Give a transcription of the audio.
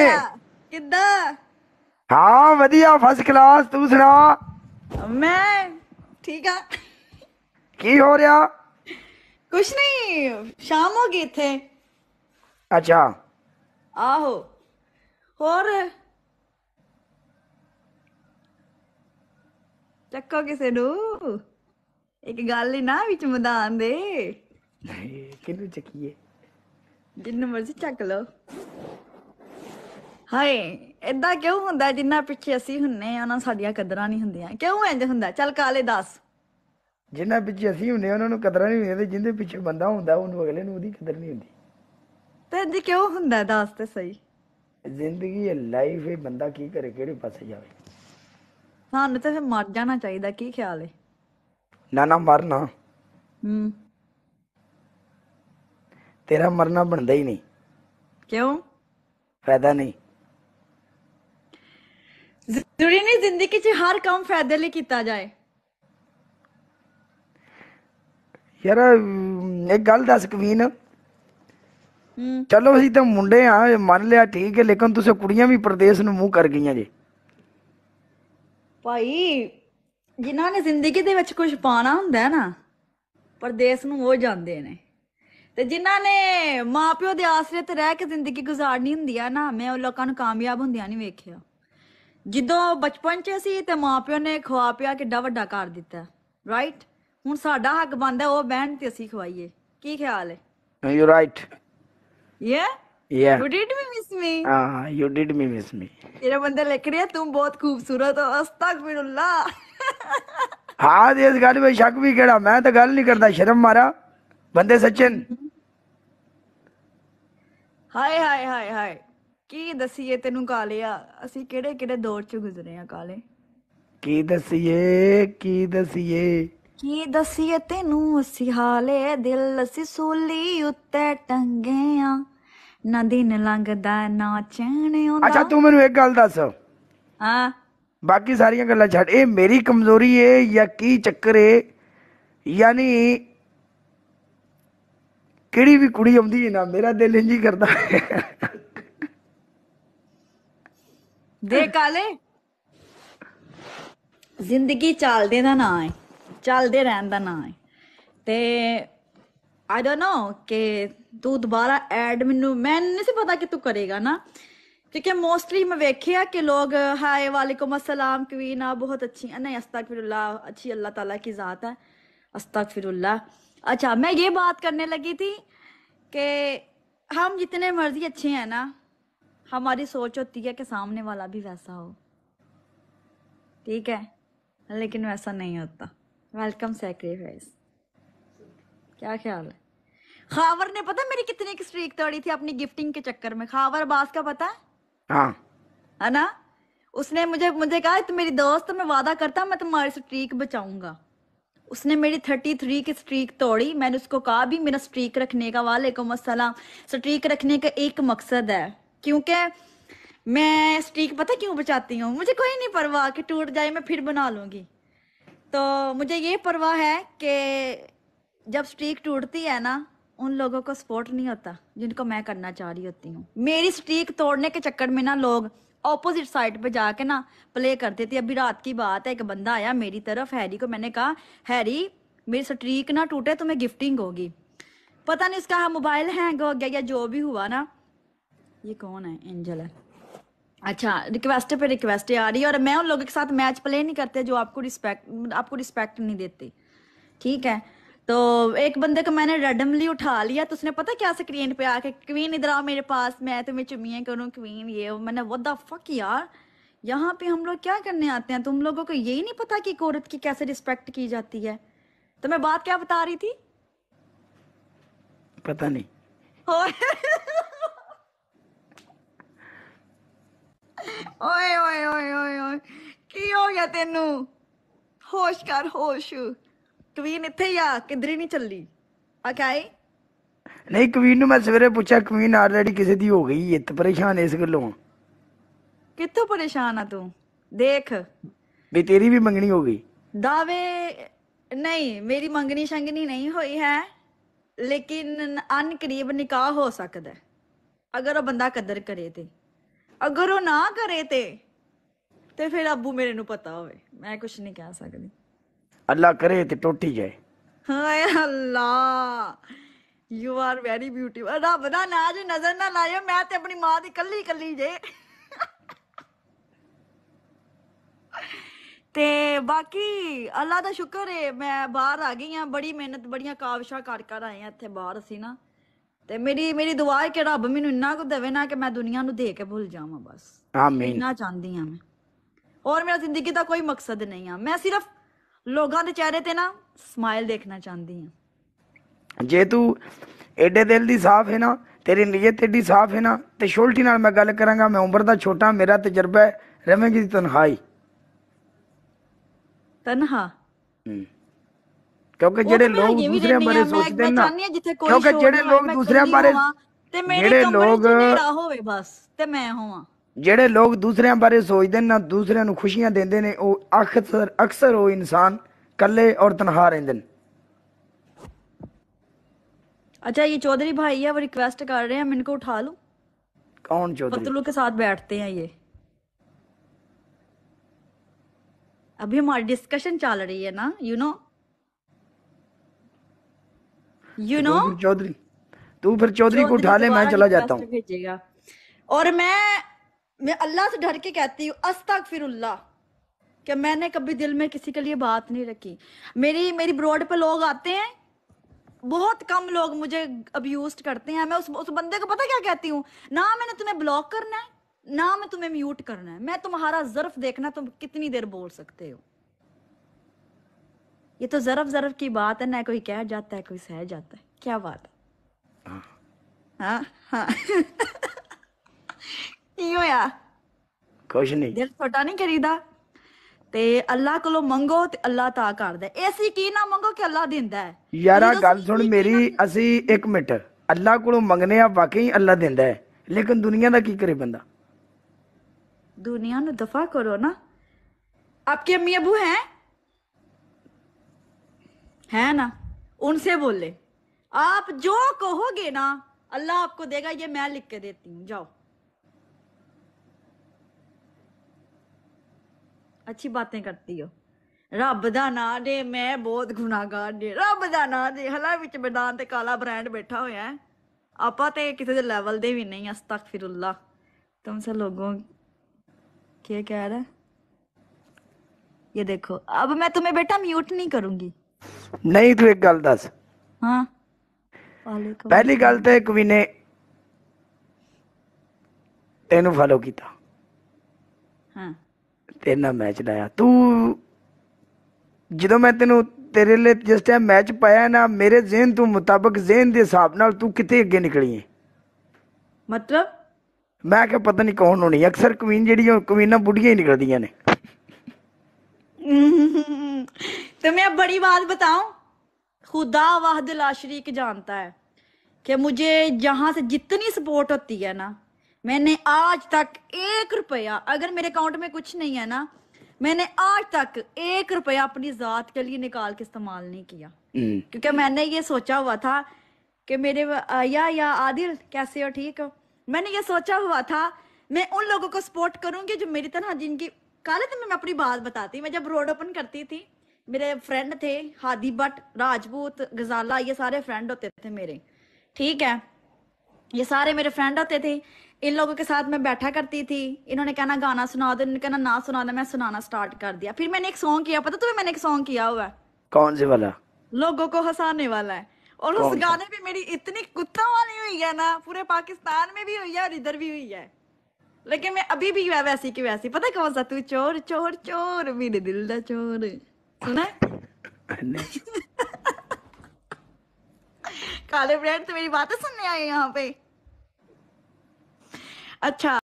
ਨੇ ਕਿੱਦਾਂ ਹਾਂ ਵਧੀਆ ਫਸਟ ਕਲਾਸ ਤੂੰ ਸੁਣਾ ਮੈਂ ਠੀਕ ਆ ਕੀ ਹੋ ਰਿਹਾ ਕੁਛ ਨਹੀਂ ਸ਼ਾਮ ਹੋ ਗਈ ਇੱਥੇ ਅੱਛਾ ਆਹੋ ਹੋਰ ਚੱਕੋ ਕਿਸੇ ਨੂੰ ਇੱਕ ਗੱਲ ਹੀ ਨਾ ਵਿੱਚ ਮਦਾਨ ਦੇ ਕਿਹਨੂੰ ਚੱਕੀਏ ਜਿੰਨ ਮਰਜ਼ੀ ਚੱਕ ਲਓ ਹਾਏ ਐਦਾਂ ਕਿਉਂ ਹੁੰਦਾ ਜਿੰਨਾ ਪਿੱਛੇ ਅਸੀਂ ਹੁੰਨੇ ਆ ਉਹਨਾਂ ਸਾਡੀਆਂ ਕਦਰਾਂ ਨਹੀਂ ਹੁੰਦੀਆਂ ਕਿਉਂ ਇੰਜ ਹੁੰਦਾ ਚੱਲ ਕਾਲੇ ਦੱਸ ਜਿੰਨਾ ਪਿੱਛੇ ਅਸੀਂ ਹੁੰਨੇ ਉਹਨਾਂ ਨੂੰ ਕਦਰਾਂ ਨਹੀਂ ਹੁੰਦੀਆਂ ਤੇ ਜਿੰਦੇ ਪਿੱਛੇ ਬੰਦਾ ਹੁੰਦਾ ਉਹਨੂੰ ਅਗਲੇ ਨੂੰ ਉਹਦੀ ਕਦਰ ਨਹੀਂ ਹੁੰਦੀ ਤੇ ਇੰਜ ਕਿਉਂ ਹੁੰਦਾ ਦੱਸ ਤੇ ਸਹੀ ਜ਼ਿੰਦਗੀ ਇਹ ਲਾਈਫ ਹੈ ਬੰਦਾ ਕੀ ਕਰੇ ਕਿਹੜੇ ਪਾਸੇ ਜਾਵੇ ਸਾਨੂੰ ਤੇ ਫਿਰ ਮਰ ਜਾਣਾ ਚਾਹੀਦਾ ਕੀ ਖਿਆਲ ਹੈ ਨਾ ਨਾ ਮਰਨਾ ਹੂੰ ਤੇਰਾ ਮਰਨਾ ਬਣਦਾ ਹੀ ਨਹੀਂ ਕਿਉਂ ਫਾਇਦਾ ਨਹੀਂ ਜ਼ਰੂਰੀ ਨਹੀਂ ਜ਼ਿੰਦਗੀ 'ਚ ਹਰ ਕੰਮ ਫਾਇਦੇ ਲਈ ਕੀਤਾ ਜਾਏ ਯਾਰ ਇੱਕ ਗੱਲ ਦੱਸ ਕਵੀਨ ਚਲੋ ਅਸੀਂ ਤਾਂ ਮੁੰਡੇ ਆ ਮੰਨ ਲਿਆ ਠੀਕ ਹੈ ਲੇਕਿਨ ਤੁਸੀਂ ਕੁੜੀਆਂ ਵੀ ਪਰਦੇਸ ਨੂੰ ਮੂੰਹ ਕਰ ਗਈਆਂ ਜੇ ਭਾਈ ਜਿਨ੍ਹਾਂ ਨੇ ਜ਼ਿੰਦਗੀ ਦੇ ਵਿੱਚ ਕੁਝ ਪਾਣਾ ਹੁੰਦਾ ਹੈ ਨਾ ਪਰਦੇਸ ਨੂੰ ਉਹ ਜਾਂਦੇ ਨੇ ਤੇ ਜਿਨ੍ਹਾਂ ਨੇ ਮਾਪਿਓ ਦੇ ਆਸਰੇ ਤੇ ਰਹਿ ਕੇ ਜ਼ਿੰਦਗੀ ਗੁਜ਼ਾਰਨੀ ਹੁੰਦੀ ਆ ਨਾ ਮੈਂ ਉਹ ਲੋਕਾਂ ਨੂੰ ਕਾਮਯਾਬ ਹੁੰਦਿਆਂ ਨਹੀਂ ਵੇਖਿਆ जो बचपन चाहिए माँ प्यो ने खवा पिया कि वा कर दिता राइट हूं साडा हक बन है वह बहन से असि खवाइए की ख्याल है यू राइट ये Yeah. You did me miss me. Ah, uh, you did me miss me. तेरे बंदे लिख रहे हैं तुम बहुत खूबसूरत हो अस्तगफिरुल्ला हां दे इस गल में शक भी केड़ा मैं तो गल नहीं करता शर्म मारा बंदे सचिन हाय हाय हाय हाय ਕੀ ਦਸੀਏ ਤੈਨੂੰ ਕਾਲਿਆ ਅਸੀਂ ਕਿਹੜੇ ਕਿਹੜੇ ਦੌਰ ਚ ਗੁਜ਼ਰੇ ਆ ਕਾਲੇ ਕੀ ਦਸੀਏ ਕੀ ਦਸੀਏ ਕੀ ਦਸੀਏ ਤੈਨੂੰ ਅਸੀਂ ਹਾਲੇ ਦਿਲ ਅਸੀਂ ਸੂਲੀ ਉੱਤੇ ਟੰਗੇ ਆ ਨਾ ਦਿਨ ਲੰਘਦਾ ਨਾ ਚੈਨ ਆਉਂਦਾ ਅੱਛਾ ਤੂੰ ਮੈਨੂੰ ਇੱਕ ਗੱਲ ਦੱਸ ਹਾਂ ਬਾਕੀ ਸਾਰੀਆਂ ਗੱਲਾਂ ਛੱਡ ਇਹ ਮੇਰੀ ਕਮਜ਼ੋਰੀ ਏ ਜਾਂ ਕੀ ਚੱਕਰ ਏ ਯਾਨੀ ਕਿਹੜੀ ਵੀ ਕੁੜੀ ਆਉਂਦੀ ਏ ਨਾ ਮੇਰਾ ਦਿਲ ਇੰਜ ਹੀ ਕਰਦਾ ਦੇ जिंदगी ਜ਼ਿੰਦਗੀ दे ना है ਹੈ दे रहन ਦਾ ना है ਤੇ आई डोंट नो कि तू दोबारा ऐड मैनू मैं नहीं से पता कि तू करेगा ना क्योंकि मोस्टली मैं वेखिया कि लोग हाय वालेकुम अस्सलाम क्वीन आ बहुत अच्छी नहीं अस्ताकफिरुल्ला अच्छी अल्लाह ताला की ज़ात है अस्ताकफिरुल्ला अच्छा मैं ये बात करने लगी थी कि हम जितने मर्जी अच्छे हैं ना हमारी सोच होती है कि सामने वाला भी वैसा हो ठीक है लेकिन वैसा नहीं होता वेलकम सेक्रीफाइस क्या ख्याल है खावर ने पता मेरी कितनी स्ट्रीक तोड़ी थी अपनी गिफ्टिंग के चक्कर में खावर बास का पता है हाँ है ना उसने मुझे मुझे कहा तुम मेरी दोस्त मैं वादा करता मैं तुम्हारी स्ट्रीक बचाऊंगा उसने मेरी थर्टी थ्री की स्ट्रीक तोड़ी मैंने उसको कहा भी मेरा स्ट्रीक रखने का वालेकुम असलम स्ट्रीक रखने का एक मकसद है क्योंकि मैं स्टीक पता क्यों बचाती हूँ मुझे कोई नहीं परवाह कि टूट जाए मैं फिर बना लूँगी तो मुझे ये परवाह है कि जब स्टीक टूटती है ना उन लोगों को सपोर्ट नहीं होता जिनको मैं करना चाह रही होती हूँ मेरी स्टीक तोड़ने के चक्कर में ना लोग ऑपोजिट साइड पे जाके ना प्ले करते थे अभी रात की बात है एक बंदा आया मेरी तरफ हैरी को मैंने कहा हैरी मेरी स्ट्रीक ना टूटे तो मैं गिफ्टिंग होगी पता नहीं उसका मोबाइल हाँ हैंग हो गया या जो भी हुआ ना ये कौन है एंजल है अच्छा रिक्वेस्ट पे रिक्वेस्ट आ रही है और मैं उन लोगों के साथ मैच प्ले नहीं करते जो आपको रिस्पेक्ट आपको रिस्पेक्ट नहीं देते ठीक है तो एक बंदे को मैंने रेडमली उठा लिया तो उसने पता क्या स्क्रीन पे आके क्वीन इधर आओ मेरे पास मैं तुम्हें चुमियाँ करूँ क्वीन ये मैंने वो द फक यार यहाँ पे हम लोग क्या करने आते हैं तुम लोगों को यही नहीं पता कि औरत की कैसे रिस्पेक्ट की जाती है तो मैं बात क्या बता रही थी पता नहीं ਓਏ ਓਏ ਓਏ ਓਏ ਓਏ ਕੀ ਹੋ ਗਿਆ ਤੈਨੂੰ ਹੋਸ਼ ਕਰ ਹੋਸ਼ ਕਵੀਨ ਇੱਥੇ ਆ ਕਿਧਰੇ ਨਹੀਂ ਚੱਲੀ ਆ ਕਿਆ ਨਹੀਂ ਕਵੀਨ ਨੂੰ ਮੈਂ ਸਵੇਰੇ ਪੁੱਛਿਆ ਕਵੀਨ ਆਲਰੇਡੀ ਕਿਸੇ ਦੀ ਹੋ ਗਈ ਇੱਤ ਪਰੇਸ਼ਾਨ ਇਸ ਗੱਲੋਂ ਕਿੱਥੋਂ ਪਰੇਸ਼ਾਨ ਆ ਤੂੰ ਦੇਖ ਵੀ ਤੇਰੀ ਵੀ ਮੰਗਣੀ ਹੋ ਗਈ ਦਾਵੇ ਨਹੀਂ ਮੇਰੀ ਮੰਗਣੀ ਸ਼ੰਗਣੀ ਨਹੀਂ ਹੋਈ ਹੈ ਲੇਕਿਨ ਅਨ ਕਰੀਬ ਨਿਕਾਹ ਹੋ ਸਕਦਾ ਹੈ, ਅਗਰ ਉਹ ਬੰਦਾ ਕਦਰ ਕਰੇ ਤੇ अगर वो ना करे ते ते फिर अबू मेरे नु पता होवे मैं कुछ नहीं कह सकती अल्लाह करे ते टूटी जाए हाय अल्लाह यू आर वेरी ब्यूटीफुल अदा बदा ना जे नजर ना लायो मैं ते अपनी मां दी कल्ली कल्ली जे ते बाकी अल्लाह का शुक्र है मैं बहर आ गई हाँ बड़ी मेहनत बड़िया काविशा कर कर आए हैं इतने बहर असी ना ਤੇ ਮੇਰੀ ਮੇਰੀ ਦੁਆ ਹੈ ਕਿ ਰੱਬ ਮੈਨੂੰ ਇੰਨਾ ਕੁ ਦੇਵੇ ਨਾ ਕਿ ਮੈਂ ਦੁਨੀਆ ਨੂੰ ਦੇ ਕੇ ਭੁੱਲ ਜਾਵਾਂ ਬਸ ਆਮੀਨ ਇੰਨਾ ਚਾਹੁੰਦੀ ਆ ਮੈਂ ਔਰ ਮੇਰਾ ਜ਼ਿੰਦਗੀ ਦਾ ਕੋਈ ਮਕਸਦ ਨਹੀਂ ਆ ਮੈਂ ਸਿਰਫ ਲੋਕਾਂ ਦੇ ਚਿਹਰੇ ਤੇ ਨਾ ਸਮਾਈਲ ਦੇਖਣਾ ਚਾਹੁੰਦੀ ਆ ਜੇ ਤੂੰ ਐਡੇ ਦਿਲ ਦੀ ਸਾਫ਼ ਹੈ ਨਾ ਤੇਰੀ ਨੀਅਤ ਐਡੀ ਸਾਫ਼ ਹੈ ਨਾ ਤੇ ਸ਼ੋਲਟੀ ਨਾਲ ਮੈਂ ਗੱਲ ਕਰਾਂਗਾ ਮੈਂ ਉਮਰ ਦਾ ਛੋਟਾ ਮੇਰਾ ਤਜਰਬਾ ਹੈ ਰਵੇਂਗੀ ਤਨਹਾਈ ਤਨਹਾ ਹੂੰ ਕਿਉਂਕਿ ਜਿਹੜੇ ਲੋਕ ਦੂਸਰਿਆਂ ਬਾਰੇ ਸੋਚਦੇ ਨਾ ਕਿਉਂਕਿ ਜਿਹੜੇ ਲੋਕ ਦੂਸਰਿਆਂ ਬਾਰੇ ਤੇ ਮੇਰੇ ਕਮਰੇ ਚ ਨੇੜਾ ਹੋਵੇ ਬਸ ਤੇ ਮੈਂ ਹੋਵਾਂ ਜਿਹੜੇ ਲੋਕ ਦੂਸਰਿਆਂ ਬਾਰੇ ਸੋਚਦੇ ਨਾ ਦੂਸਰਿਆਂ ਨੂੰ ਖੁਸ਼ੀਆਂ ਦਿੰਦੇ ਨੇ ਉਹ ਅਕਸਰ ਅਕਸਰ ਉਹ ਇਨਸਾਨ ਕੱਲੇ ਔਰ ਤਨਹਾ ਰਹਿੰਦੇ ਨੇ अच्छा ये चौधरी भाई है वो रिक्वेस्ट कर रहे हैं हम इनको उठा लूं कौन चौधरी पतलू के साथ बैठते हैं ये अभी हमारी डिस्कशन चल रही है ना you you know know? You know तो तो चौधरी तू तो फिर चौधरी को उठा ले मैं चला जाता हूँ और मैं मैं अल्लाह से डर के कहती हूँ अस्तक फिर कि मैंने कभी दिल में किसी के लिए बात नहीं रखी मेरी मेरी ब्रॉड पे लोग आते हैं बहुत कम लोग मुझे अब करते हैं मैं उस उस बंदे को पता क्या कहती हूँ ना मैंने तुम्हें ब्लॉक करना है ना मैं तुम्हें म्यूट करना है मैं तुम्हारा जर्फ देखना तुम कितनी देर बोल सकते हो ये तो जरफ जरफ की बात है ना कोई कह जाता है कोई सह जाता है क्या बात है हाँ हाँ क्यों यार ਕੁਝ ਨਹੀਂ ਦਿਲ ਛੋਟਾ ਨਹੀਂ ਕਰੀਦਾ ਤੇ ਅੱਲਾ ਕੋਲੋਂ ਮੰਗੋ ਤੇ ਅੱਲਾ ਤਾ ਕਰਦਾ ਐਸੀ ਕੀ ਨਾ ਮੰਗੋ ਕਿ ਅੱਲਾ ਦਿੰਦਾ ਹੈ ਯਾਰਾ ਗੱਲ ਸੁਣ ਮੇਰੀ ਅਸੀਂ 1 ਮਿੰਟ ਅੱਲਾ ਕੋਲੋਂ ਮੰਗਨੇ ਆ ਵਾਕਈ ਅੱਲਾ ਦਿੰਦਾ ਹੈ ਲੇਕਿਨ ਦੁਨੀਆ ਦਾ ਕੀ ਕਰੇ ਬੰਦਾ ਦੁਨੀਆ ਨੂੰ ਦਫਾ ਕਰੋ ਨਾ ਆਪਕੇ ਅਮੀ ਅਬੂ ਹੈ है ना उनसे बोले आप जो कहोगे ना अल्लाह आपको देगा ये मैं लिख के देती हूँ जाओ अच्छी बातें करती हो रब का ना दे मैं बहुत ਗੁਨਾਹਗਾਰ दे रब का ना दे हला ਵਿੱਚ मैदान ते काला ब्रांड बैठा ਹੋਇਆ है आपा ते किसी दे लेवल दे भी नहीं अस्तगफिरुल्लाह तुम से लोगों क्या कह रहा है ये देखो अब मैं तुम्हें बेटा म्यूट नहीं करूंगी ਨਹੀਂ ਤੂੰ ਇੱਕ ਗੱਲ ਦੱਸ ਹਾਂ ਵਾਲੇਕਮ ਪਹਿਲੀ ਗੱਲ ਤੇ ਕਵੀ ਨੇ ਤੈਨੂੰ ਫਾਲੋ ਕੀਤਾ ਹਾਂ ਤੇ ਨਾ ਮੈਚ ਲਾਇਆ ਤੂੰ ਜਦੋਂ ਮੈਂ ਤੈਨੂੰ ਤੇਰੇ ਲਈ ਜਿਸ ਟਾਈਮ ਮੈਚ ਪਾਇਆ ਨਾ ਮੇਰੇ ਜ਼ਿਹਨ ਤੋਂ ਮੁਤਾਬਕ ਜ਼ਿਹਨ ਦੇ ਹਿਸਾਬ ਨਾਲ ਤੂੰ ਕਿਤੇ ਅੱਗੇ ਨਿਕਲੀ ਹੈ ਮਤਲਬ ਮੈਂ ਕਿ ਪਤਾ ਨਹੀਂ ਕੌਣ ਹੋਣੀ ਅਕਸਰ ਕਵੀਨ ਜਿਹੜੀਆਂ ਕਵੀਨਾਂ ਬੁੱਢੀਆਂ ਹੀ ਨਿਕਲਦੀਆਂ ਨੇ तो मैं अब बड़ी बात बताऊं खुदा वाहद लाशरीक जानता है कि मुझे जहां से जितनी सपोर्ट होती है ना मैंने आज तक एक रुपया अगर मेरे अकाउंट में कुछ नहीं है ना मैंने आज तक एक रुपया अपनी जात के लिए निकाल के इस्तेमाल नहीं किया हम्म। क्योंकि मैंने ये सोचा हुआ था कि मेरे या या आदिल कैसे हो ठीक हो मैंने ये सोचा हुआ था मैं उन लोगों को सपोर्ट करूंगी जो मेरी तरह जिनकी कल तो मैं अपनी बात बताती मैं जब रोड ओपन करती थी मेरे फ्रेंड थे हादी भट्ट राजपूत गजाला ये सारे फ्रेंड होते थे मेरे ठीक है ये सारे मेरे फ्रेंड होते थे इन लोगों के साथ मैं बैठा करती थी इन्होंने कहना गाना सुना दो इन्होंने कहना ना सुना दो मैं सुनाना स्टार्ट कर दिया फिर मैंने एक सॉन्ग किया पता तुम्हें मैंने एक सॉन्ग किया हुआ है कौन से वाला लोगों को हंसाने वाला है और उस गाने पे मेरी इतनी कुत्ता वाली हुई है ना पूरे पाकिस्तान में भी हुई है और इधर भी हुई है लेकिन मैं अभी भी वैसी की वैसी पता कौन सा तू चोर चोर चोर मेरे दिल दा चोर सुना काले ब्रेड तो मेरी बातें सुनने आए यहाँ पे अच्छा